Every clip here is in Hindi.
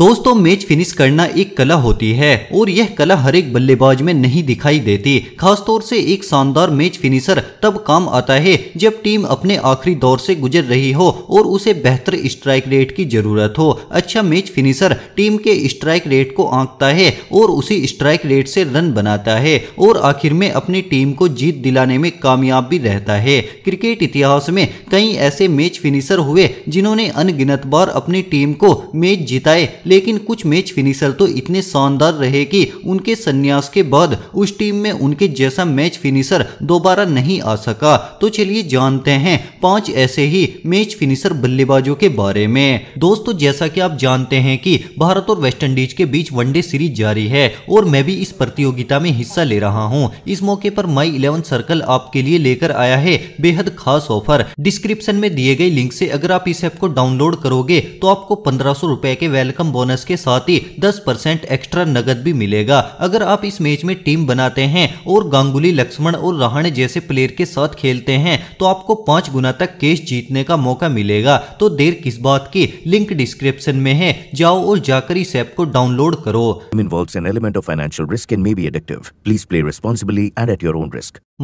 दोस्तों मैच फिनिश करना एक कला होती है और यह कला हर एक बल्लेबाज में नहीं दिखाई देती खासतौर से एक शानदार मैच फिनिशर तब काम आता है जब टीम अपने आखिरी दौर से गुजर रही हो और उसे बेहतर स्ट्राइक रेट की जरूरत हो अच्छा मैच फिनिशर टीम के स्ट्राइक रेट को आंकता है और उसी स्ट्राइक रेट से रन बनाता है और आखिर में अपनी टीम को जीत दिलाने में कामयाब भी रहता है क्रिकेट इतिहास में कई ऐसे मैच फिनिशर हुए जिन्होंने अनगिनत बार अपनी टीम को मैच जिताए लेकिन कुछ मैच फिनिशर तो इतने शानदार रहे कि उनके संन्यास के बाद उस टीम में उनके जैसा मैच फिनिशर दोबारा नहीं आ सका तो चलिए जानते हैं पांच ऐसे ही मैच फिनिशर बल्लेबाजों के बारे में दोस्तों जैसा कि आप जानते हैं कि भारत और वेस्ट इंडीज के बीच वनडे सीरीज जारी है और मैं भी इस प्रतियोगिता में हिस्सा ले रहा हूँ इस मौके पर माई इलेवन सर्कल आपके लिए लेकर आया है बेहद खास ऑफर डिस्क्रिप्शन में दिए गए लिंक से अगर आप इस ऐप को डाउनलोड करोगे तो आपको पंद्रह सौ के वेलकम बोनस के साथ ही 10 परसेंट एक्स्ट्रा नगद भी मिलेगा अगर आप इस मैच में टीम बनाते हैं और गांगुली लक्ष्मण और रहाणे जैसे प्लेयर के साथ खेलते हैं तो आपको पांच गुना तक कैश जीतने का मौका मिलेगा तो देर किस बात की लिंक डिस्क्रिप्शन में है जाओ और जाकर इस ऐप को डाउनलोड करो involves an element of financial risk and may be addictive. Please play responsibly and at your own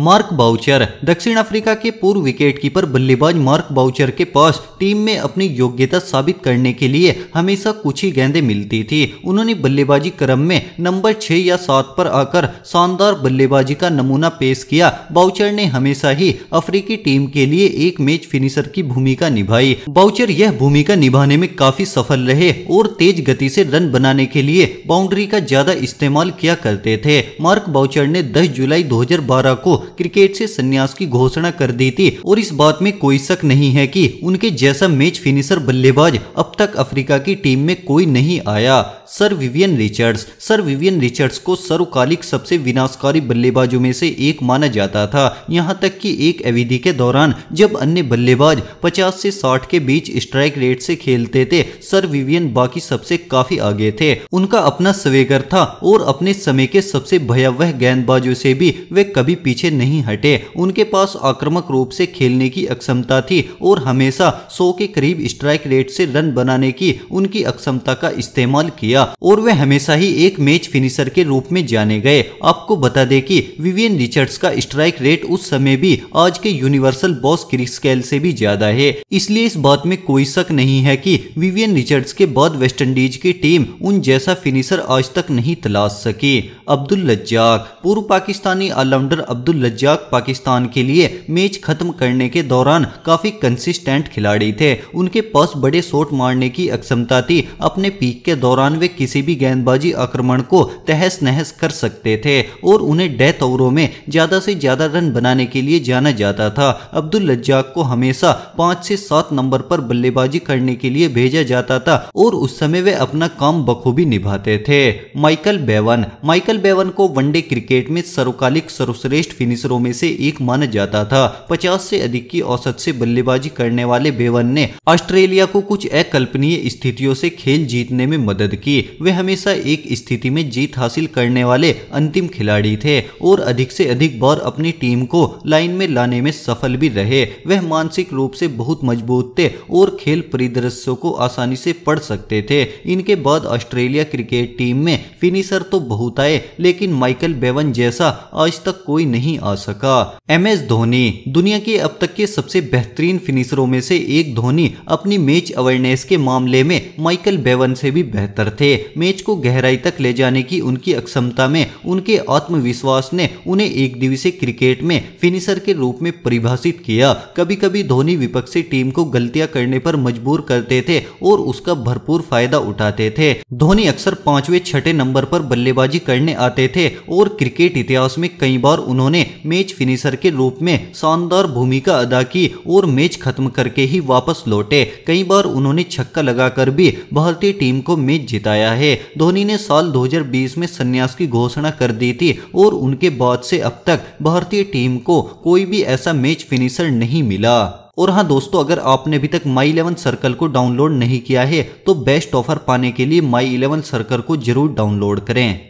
Mark Boucher दक्षिण अफ्रीका के पूर्व विकेटकीपर बल्लेबाज मार्क बाउचर के पास टीम में अपनी योग्यता साबित करने के लिए हमेशा कुछ ही गेंदें मिलती थी उन्होंने बल्लेबाजी क्रम में नंबर छह या सात पर आकर शानदार बल्लेबाजी का नमूना पेश किया बाउचर ने हमेशा ही अफ्रीकी टीम के लिए एक मैच फिनिशर की भूमिका निभाई बाउचर यह भूमिका निभाने में काफी सफल रहे और तेज गति से रन बनाने के लिए बाउंड्री का ज्यादा इस्तेमाल किया करते थे मार्क बाउचर ने दस जुलाई दो को क्रिकेट से संन्यास की घोषणा कर दी थी और इस बात में कोई शक नहीं है कि उनके जैसा मैच फिनिशर बल्लेबाज अब तक अफ्रीका की टीम में कोई नहीं आया sir Vivian Richards sir Vivian Richards को सर्वकालिक सबसे विनाशकारी बल्लेबाजों में से एक माना जाता था यहाँ तक कि एक अवधि के दौरान जब अन्य बल्लेबाज 50 से 60 के बीच स्ट्राइक रेट से खेलते थे सर विवियन बाकी सबसे काफी आगे थे उनका अपना स्वेगर था और अपने समय के सबसे भयावह गेंदबाजों से भी वे कभी पीछे नहीं हटे उनके पास आक्रामक रूप से खेलने की अक्षमता थी और हमेशा सौ के करीब स्ट्राइक रेट से रन बनाने की उनकी अक्षमता का इस्तेमाल किया किया और वे हमेशा ही एक मैच फिनिशर के रूप में जाने गए आपको बता दें कि विवियन रिचर्ड्स का स्ट्राइक रेट उस समय भी आज के यूनिवर्सल बॉस क्रिस स्केल से भी ज्यादा है इसलिए इस बात में कोई शक नहीं है कि विवियन रिचर्ड्स के बाद इंडीज की टीम उन जैसा फिनिशर आज तक नहीं तलाश सकी अब्दुल लज्जाक पूर्व पाकिस्तानी ऑलराउंडर अब्दुल लज्जाक पाकिस्तान के लिए मैच खत्म करने के दौरान काफी कंसिस्टेंट खिलाड़ी थे उनके पास बड़े शॉट मारने की अक्षमता थी अपने पीक के दौरान वे वे किसी भी गेंदबाजी आक्रमण को तहस नहस कर सकते थे और उन्हें डेथ ओवरों में ज़्यादा से ज़्यादा रन बनाने के लिए जाना जाता था अब्दुल लज्जाक को हमेशा पाँच से सात नंबर पर बल्लेबाजी करने के लिए भेजा जाता था और उस समय वे अपना काम बखूबी निभाते थे माइकल बेवन माइकल बेवन को वनडे क्रिकेट में सर्वकालिक सर्वश्रेष्ठ फिनिशरों में से एक माना जाता था पचास से अधिक की औसत से बल्लेबाजी करने वाले बेवन ने ऑस्ट्रेलिया को कुछ अकल्पनीय स्थितियों से खेल जीतने में मदद की थी वे हमेशा एक स्थिति में जीत हासिल करने वाले अंतिम खिलाड़ी थे और अधिक से अधिक बार अपनी टीम को लाइन में लाने में सफल भी रहे वह मानसिक रूप से बहुत मजबूत थे और खेल परिदृश्यों को आसानी से पढ़ सकते थे इनके बाद ऑस्ट्रेलिया क्रिकेट टीम में फिनिशर तो बहुत आए लेकिन माइकल बेवन जैसा आज तक कोई नहीं आ सका एम एस धोनी दुनिया के अब तक के सबसे बेहतरीन फिनिशरों में से एक धोनी अपनी मैच अवेयरनेस के मामले में माइकल बेवन से भी बेहतर थे थे मैच को गहराई तक ले जाने की उनकी अक्षमता में उनके आत्मविश्वास ने उन्हें एक दिवसीय क्रिकेट में फिनिशर के रूप में परिभाषित किया कभी कभी धोनी विपक्षी टीम को गलतियां करने पर मजबूर करते थे और उसका भरपूर फायदा उठाते थे धोनी अक्सर पांचवे छठे नंबर पर बल्लेबाजी करने आते थे और क्रिकेट इतिहास में कई बार उन्होंने मैच फिनिशर के रूप में शानदार भूमिका अदा की और मैच खत्म करके ही वापस लौटे कई बार उन्होंने छक्का लगाकर भी भारतीय टीम को मैच जिताया बताया है धोनी ने साल 2020 में संन्यास की घोषणा कर दी थी और उनके बाद से अब तक भारतीय टीम को कोई भी ऐसा मैच फिनिशर नहीं मिला और हाँ दोस्तों अगर आपने अभी तक माई इलेवन सर्कल को डाउनलोड नहीं किया है तो बेस्ट ऑफर पाने के लिए माई इलेवन सर्कल को जरूर डाउनलोड करें